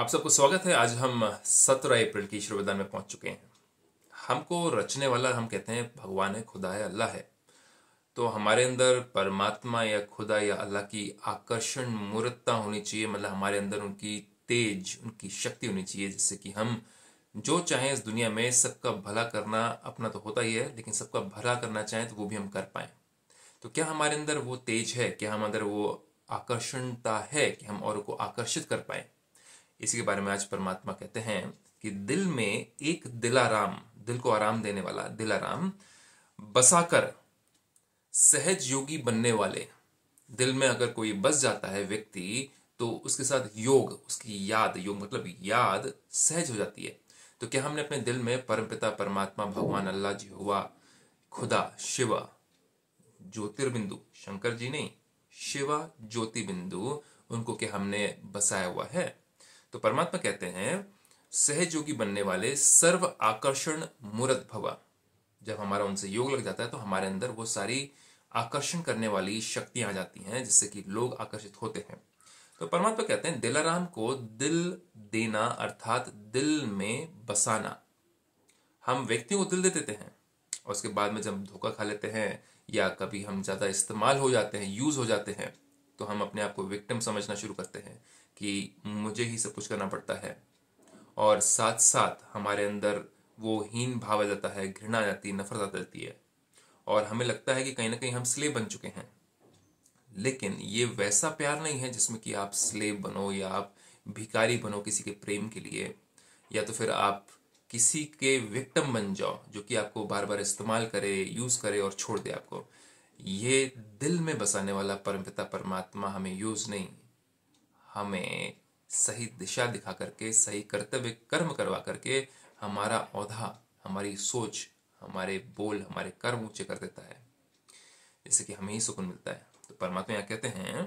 आप सबको स्वागत है आज हम सत्रह अप्रैल की श्रोविदान में पहुंच चुके हैं हमको रचने वाला हम कहते हैं भगवान है खुदा है अल्लाह है तो हमारे अंदर परमात्मा या खुदा या अल्लाह की आकर्षण मूर्तता होनी चाहिए मतलब हमारे अंदर उनकी तेज उनकी शक्ति होनी चाहिए जिससे कि हम जो चाहें इस दुनिया में सबका भला करना अपना तो होता ही है लेकिन सबका भला करना चाहें तो वो भी हम कर पाए तो क्या हमारे अंदर वो तेज है क्या हमारे अंदर वो आकर्षणता है कि हम और को आकर्षित कर पाए इसी के बारे में आज परमात्मा कहते हैं कि दिल में एक दिलाराम दिल को आराम देने वाला दिलाराम बसाकर सहज योगी बनने वाले दिल में अगर कोई बस जाता है व्यक्ति तो उसके साथ योग उसकी याद योग मतलब याद सहज हो जाती है तो क्या हमने अपने दिल में परमपिता परमात्मा भगवान अल्लाह जी हुआ खुदा शिवा ज्योतिर्बिंदु शंकर जी नहीं शिवा ज्योति बिंदु उनको क्या हमने बसाया हुआ है तो परमात्मा कहते हैं सहयोगी बनने वाले सर्व आकर्षण मूर्त भवा जब हमारा उनसे योग लग जाता है तो हमारे अंदर वो सारी आकर्षण करने वाली शक्तियां आ जाती हैं जिससे कि लोग आकर्षित होते हैं तो परमात्मा कहते हैं दिलाराम को दिल देना अर्थात दिल में बसाना हम व्यक्तियों को दिल दे देते हैं और उसके बाद में जब धोखा खा लेते हैं या कभी हम ज्यादा इस्तेमाल हो जाते हैं यूज हो जाते हैं तो हम अपने आप को विक्टिम समझना शुरू करते हैं कि मुझे ही सब कुछ करना पड़ता है और साथ साथ हमारे अंदर वो हीन भाव आ जाता है घृणा आ जाती है नफरत आ जाती है और हमें लगता है कि कहीं ना कहीं हम स्लेब बन चुके हैं लेकिन ये वैसा प्यार नहीं है जिसमें कि आप स्लेब बनो या आप भिकारी बनो किसी के प्रेम के लिए या तो फिर आप किसी के विक्टम बन जाओ जो कि आपको बार बार इस्तेमाल करे यूज करे और छोड़ दे आपको ये दिल में बसाने वाला परमपिता परमात्मा हमें यूज नहीं हमें सही दिशा दिखा करके सही कर्तव्य कर्म करवा करके हमारा औधा हमारी सोच हमारे बोल हमारे कर्म ऊंचे कर देता है जैसे कि हमें ही सुकून मिलता है तो परमात्मा यहाँ कहते हैं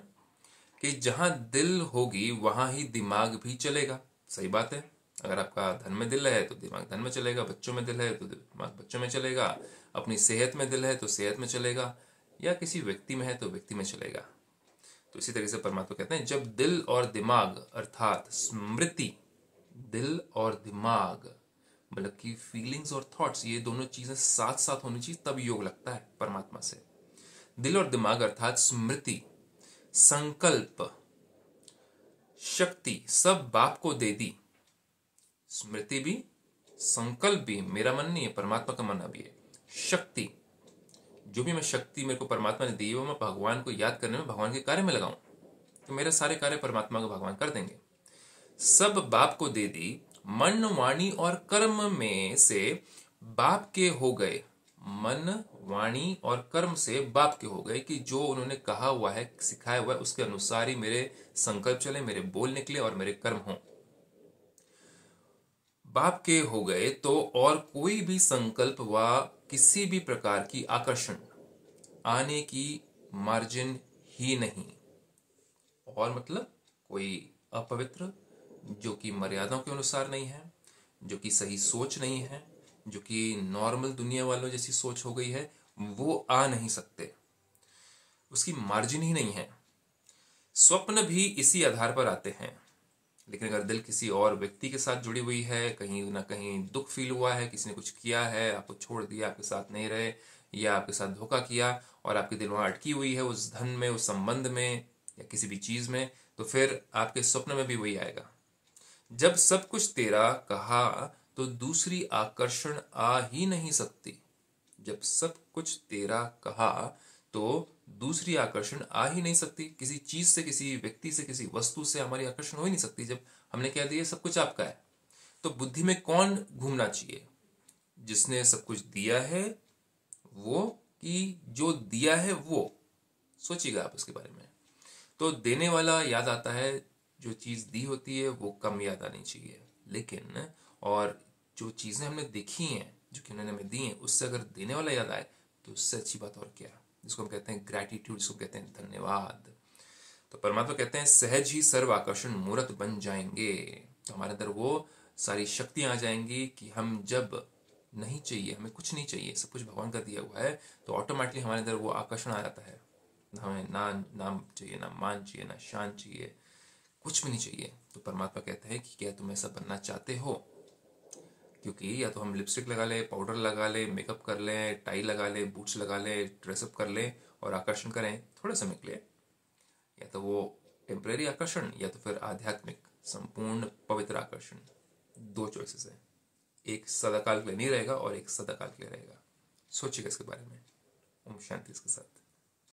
कि जहां दिल होगी वहां ही दिमाग भी चलेगा सही बात है अगर आपका धन में दिल है तो दिमाग धन में चलेगा बच्चों में दिल है तो दिमाग बच्चों में चलेगा अपनी सेहत में दिल है तो सेहत में चलेगा या किसी व्यक्ति में है तो व्यक्ति में चलेगा तो इसी तरीके से परमात्मा कहते हैं जब दिल और दिमाग अर्थात स्मृति दिल और दिमाग मतलब कि फीलिंग्स और थॉट्स ये दोनों चीजें साथ साथ होनी चाहिए तब योग लगता है परमात्मा से दिल और दिमाग अर्थात स्मृति संकल्प शक्ति सब बाप को दे दी स्मृति भी संकल्प भी मेरा मन नहीं है परमात्मा का मन अभी है शक्ति जो भी मैं शक्ति मेरे को परमात्मा ने दी है वो मैं भगवान को याद करने में भगवान के कार्य में लगाऊं तो मेरे सारे कार्य परमात्मा को भगवान कर देंगे सब बाप को दे दी मन वाणी और कर्म में से बाप के हो गए मन वाणी और कर्म से बाप के हो गए कि जो उन्होंने कहा हुआ है सिखाया हुआ है उसके अनुसार ही मेरे संकल्प चले मेरे बोल निकले और मेरे कर्म हों बाप के हो गए तो और कोई भी संकल्प व किसी भी प्रकार की आकर्षण आने की मार्जिन ही नहीं और मतलब कोई अपवित्र जो कि मर्यादाओं के अनुसार नहीं है जो कि सही सोच नहीं है जो कि नॉर्मल दुनिया वालों जैसी सोच हो गई है वो आ नहीं सकते उसकी मार्जिन ही नहीं है स्वप्न भी इसी आधार पर आते हैं लेकिन अगर दिल किसी और व्यक्ति के साथ जुड़ी हुई है कहीं ना कहीं दुख फील हुआ है किसी ने कुछ किया है आपको छोड़ दिया आपके साथ नहीं रहे या आपके साथ धोखा किया और आपकी दिल वहाँ अटकी हुई है उस धन में उस संबंध में या किसी भी चीज़ में तो फिर आपके स्वप्न में भी वही आएगा जब सब कुछ तेरा कहा तो दूसरी आकर्षण आ ही नहीं सकती जब सब कुछ तेरा कहा तो दूसरी आकर्षण आ ही नहीं सकती किसी चीज से किसी व्यक्ति से किसी वस्तु से हमारी आकर्षण हो ही नहीं सकती जब हमने कह दिया सब कुछ आपका है तो बुद्धि में कौन घूमना चाहिए जिसने सब कुछ दिया है वो कि जो दिया है वो सोचिएगा आप उसके बारे में तो देने वाला याद आता है जो चीज दी होती है वो कम याद आनी चाहिए लेकिन और जो चीजें हमने देखी हैं जो कि उन्होंने हमें दी हैं उससे अगर देने वाला याद आए तो उससे अच्छी बात और क्या जिसको हम कहते हैं ग्रेटिट्यूड जिसको कहते हैं धन्यवाद तो परमात्मा कहते हैं सहज ही सर्व आकर्षण मूर्त बन जाएंगे तो हमारे अंदर वो सारी शक्तियां आ जाएंगी कि हम जब नहीं चाहिए हमें कुछ नहीं चाहिए सब कुछ भगवान का दिया हुआ है तो ऑटोमेटिकली हमारे अंदर वो आकर्षण आ जाता है हमें ना नाम चाहिए ना मान चाहिए ना शान चाहिए कुछ भी नहीं चाहिए तो परमात्मा कहते हैं कि क्या तुम ऐसा बनना चाहते हो क्योंकि या तो हम लिपस्टिक लगा लें पाउडर लगा लें मेकअप कर लें टाई लगा लें बूट्स लगा लें ड्रेसअप कर लें और आकर्षण करें थोड़े समय के लिए या तो वो टेम्प्रेरी आकर्षण या तो फिर आध्यात्मिक संपूर्ण पवित्र आकर्षण दो चॉइसेस हैं एक सदाकाल के लिए नहीं रहेगा और एक सदाकाल के लिए रहेगा सोचिएगा इसके बारे में ओम शांति इसके साथ